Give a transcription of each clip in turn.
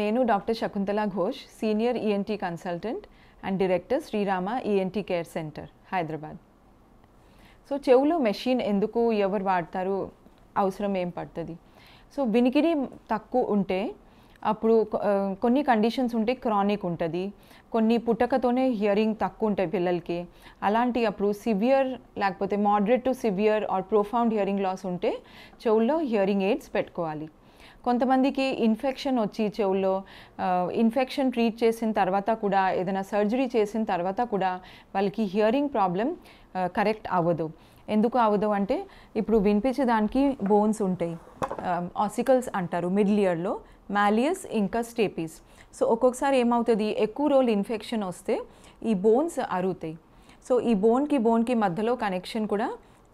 నేను doctor Shakuntala Ghosh senior ENT e consultant and director Srirama ENT e care centre Hyderabad so చెవులో machine ఎందుకు ఎవరు వాడతారు అవసరం ఏం పడుతుంది సో వినికిడి తక్కువ ఉంటే అప్పుడు కొన్ని కండిషన్స్ ఉంటే క్రానిక్ ఉంటుంది కొన్ని పుట్టకతోనే హియరింగ్ తక్కువ ఉంటాయి పిల్లలకి అలాంటి అప్పుడు సివియర్ లేకపోతే moderate to severe or profound hearing loss ఉంటే చెవుల్లో హియరింగ్ ఎయిడ్స్ పెట్టుకోవాలి కొంతమందికి ఇన్ఫెక్షన్ వచ్చి చెవుల్లో ఇన్ఫెక్షన్ ట్రీట్ చేసిన తర్వాత కూడా ఏదైనా సర్జరీ చేసిన తర్వాత కూడా వాళ్ళకి హియరింగ్ ప్రాబ్లం కరెక్ట్ అవ్వదు ఎందుకు అవ్వదు అంటే ఇప్పుడు వినిపించేదానికి బోన్స్ ఉంటాయి ఆసికల్స్ అంటారు మిడిల్ ఇయర్లో మ్యాలియస్ ఇంకా స్టేపీస్ సో ఒక్కొక్కసారి ఏమవుతుంది ఎక్కువ రోజులు ఇన్ఫెక్షన్ వస్తే ఈ బోన్స్ అరుగుతాయి సో ఈ బోన్కి బోన్కి మధ్యలో కనెక్షన్ కూడా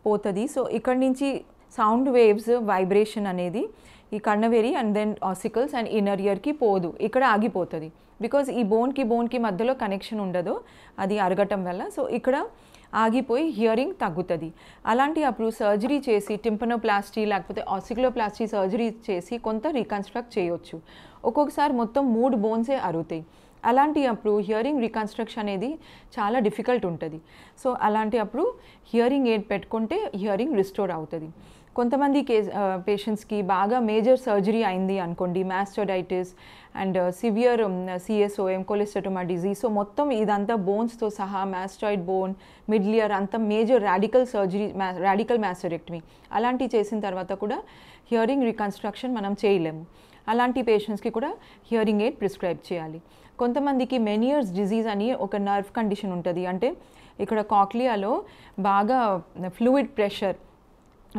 పోతుంది సో ఇక్కడి నుంచి సౌండ్ వేవ్స్ వైబ్రేషన్ అనేది ఈ కన్నవేరి and then ossicles and inner ఇయర్కి పోదు ఇక్కడ ఆగిపోతుంది బికాజ్ ఈ బోన్కి బోన్కి మధ్యలో కనెక్షన్ ఉండదు అది అరగటం వల్ల సో ఇక్కడ ఆగిపోయి హియరింగ్ తగ్గుతుంది అలాంటి అప్పుడు సర్జరీ చేసి టింపనోప్లాస్టీ లేకపోతే ఆసిక్లోప్లాస్టీ సర్జరీ చేసి కొంత రీకన్స్ట్రక్ట్ చేయొచ్చు ఒక్కొక్కసారి మొత్తం మూడు బోన్సే అరుగుతాయి అలాంటి అప్పుడు హియరింగ్ రికన్స్ట్రక్షన్ అనేది చాలా డిఫికల్ట్ ఉంటుంది సో అలాంటి అప్పుడు హియరింగ్ ఎయిడ్ పెట్టుకుంటే హియరింగ్ రిస్టోర్ అవుతుంది కొంతమంది కే పేషెంట్స్కి బాగా మేజర్ సర్జరీ అయింది అనుకోండి mastoiditis and severe CSOM cholesteatoma disease so మొత్తం ఇదంతా బోన్స్తో సహా మ్యాస్టాయిడ్ బోన్ మిడ్లియర్ అంతా major radical surgery radical mastoidectomy అలాంటివి చేసిన తర్వాత కూడా హియరింగ్ రికన్స్ట్రక్షన్ మనం చేయలేము అలాంటి పేషెంట్స్కి కూడా హియరింగ్ ఎయిడ్ ప్రిస్క్రైబ్ చేయాలి కొంతమందికి మెనియర్స్ డిజీజ్ అని ఒక నర్వ్ కండిషన్ ఉంటుంది అంటే ఇక్కడ కాక్లియాలో బాగా ఫ్లూయిడ్ ప్రెషర్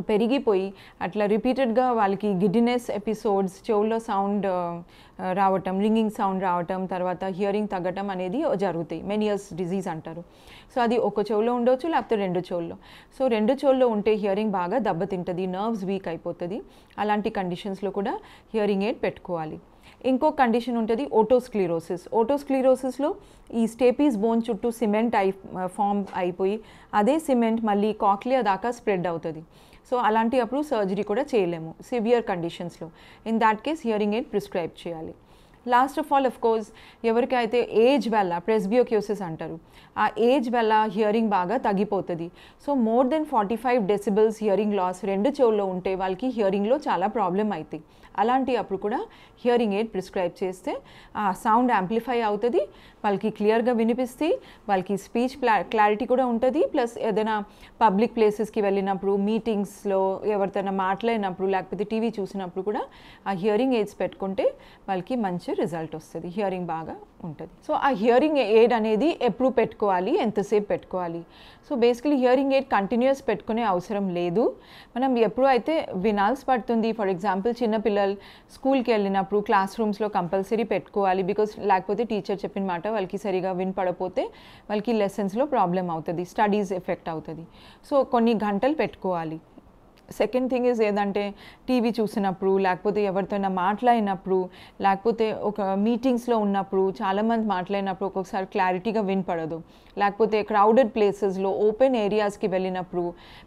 పెరిగిపోయి అట్లా రిపీటెడ్గా వాళ్ళకి గిడ్డినెస్ ఎపిసోడ్స్ చెవుల్లో సౌండ్ రావటం రింగింగ్ సౌండ్ రావటం తర్వాత హియరింగ్ తగ్గటం అనేది జరుగుతాయి మెనియర్స్ డిజీజ్ అంటారు సో అది ఒక చెవులో ఉండొచ్చు లేకపోతే రెండు చెవుల్లో సో రెండు చెవుల్లో ఉంటే హియరింగ్ బాగా దెబ్బతింటుంది నర్వ్స్ వీక్ అయిపోతుంది అలాంటి కండిషన్స్లో కూడా హియరింగ్ ఎయిడ్ పెట్టుకోవాలి ఇంకో కండిషన్ ఉంటుంది ఓటోస్క్లీరోసిస్ ఓటోస్క్లీరోసిస్లో ఈ స్టేపీస్ బోన్ చుట్టూ సిమెంట్ అయి ఫామ్ అయిపోయి అదే సిమెంట్ మళ్ళీ కాక్లియా దాకా స్ప్రెడ్ అవుతుంది సో అలాంటి అప్పుడు సర్జరీ కూడా చేయలేము సివియర్ కండిషన్స్లో in that case hearing aid prescribe చేయాలి last of all of course ఎవరికైతే ఏజ్ వల్ల ప్రెస్బియోక్యూసిస్ అంటారు ఆ ఏజ్ వల్ల హియరింగ్ బాగా తగ్గిపోతుంది so more than forty five decibels hearing loss రెండు చెవుల్లో ఉంటే వాళ్ళకి హియరింగ్లో చాలా ప్రాబ్లం అవుతాయి అలాంటి అప్పుడు కూడా హియరింగ్ ఎయిడ్ ప్రిస్క్రైబ్ చేస్తే ఆ సౌండ్ యాంప్లిఫై అవుతుంది వాళ్ళకి క్లియర్గా వినిపిస్తే వాళ్ళకి స్పీచ్ క్లారిటీ కూడా ఉంటుంది ప్లస్ ఏదైనా పబ్లిక్ ప్లేసెస్కి వెళ్ళినప్పుడు మీటింగ్స్లో ఎవరితో మాట్లాడినప్పుడు లేకపోతే టీవీ చూసినప్పుడు కూడా ఆ హియరింగ్ ఎయిడ్స్ పెట్టుకుంటే వాళ్ళకి మంచి రిజల్ట్ వస్తుంది హియరింగ్ బాగా ఉంటుంది సో ఆ హియరింగ్ ఎయిడ్ అనేది ఎప్పుడు పెట్టుకోవాలి ఎంతసేపు పెట్టుకోవాలి so basically hearing aid continuous పెట్టుకునే అవసరం లేదు మనం ఎప్పుడు అయితే వినాల్సి పడుతుంది ఫర్ ఎగ్జాంపుల్ చిన్నపిల్లలు స్కూల్కి వెళ్ళినప్పుడు క్లాస్ రూమ్స్లో కంపల్సరీ పెట్టుకోవాలి బికాస్ లేకపోతే టీచర్ చెప్పిన మాట వాళ్ళకి సరిగా వినపడపోతే వాళ్ళకి లెసన్స్లో ప్రాబ్లం అవుతుంది స్టడీస్ ఎఫెక్ట్ అవుతుంది సో కొన్ని గంటలు పెట్టుకోవాలి సెకండ్ థింగ్ ఇస్ ఏదంటే టీవీ చూసినప్పుడు లేకపోతే ఎవరితోనైనా మాట్లాడినప్పుడు లేకపోతే ఒక మీటింగ్స్లో ఉన్నప్పుడు చాలామంది మాట్లాడినప్పుడు ఒక్కొక్కసారి క్లారిటీగా వినపడదు లేకపోతే క్రౌడెడ్ ప్లేసెస్లో ఓపెన్ ఏరియాస్కి వెళ్ళినప్పుడు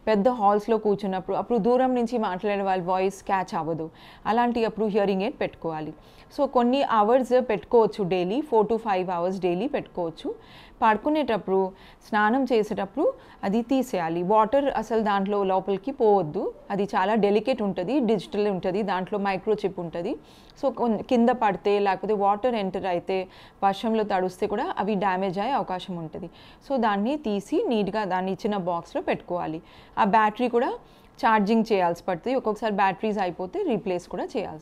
పెద్ద హాల్స్లో కూర్చున్నప్పుడు అప్పుడు దూరం నుంచి మాట్లాడే వాళ్ళ వాయిస్ క్యాచ్ అవ్వదు అలాంటి అప్పుడు హియరింగ్ ఎయిడ్ పెట్టుకోవాలి సో కొన్ని అవర్స్ పెట్టుకోవచ్చు daily four to five hours daily పెట్టుకోవచ్చు పడుకునేటప్పుడు స్నానం చేసేటప్పుడు అది తీసేయాలి వాటర్ అసలు దాంట్లో లోపలికి పోవద్దు అది చాలా డెలికేట్ ఉంటుంది డిజిటల్ ఉంటుంది దాంట్లో మైక్రోచిప్ ఉంటుంది సో కింద పడితే లేకపోతే వాటర్ ఎంటర్ అయితే వర్షంలో తడుస్తే కూడా అవి డ్యామేజ్ అయ్యే అవకాశం ఉంటుంది సో దాన్ని తీసి నీట్గా దాన్ని ఇచ్చిన బాక్స్లో పెట్టుకోవాలి ఆ బ్యాటరీ కూడా ఛార్జింగ్ చేయాల్సి పడుతుంది ఒక్కొక్కసారి బ్యాటరీస్ అయిపోతే రీప్లేస్ కూడా చేయాల్సి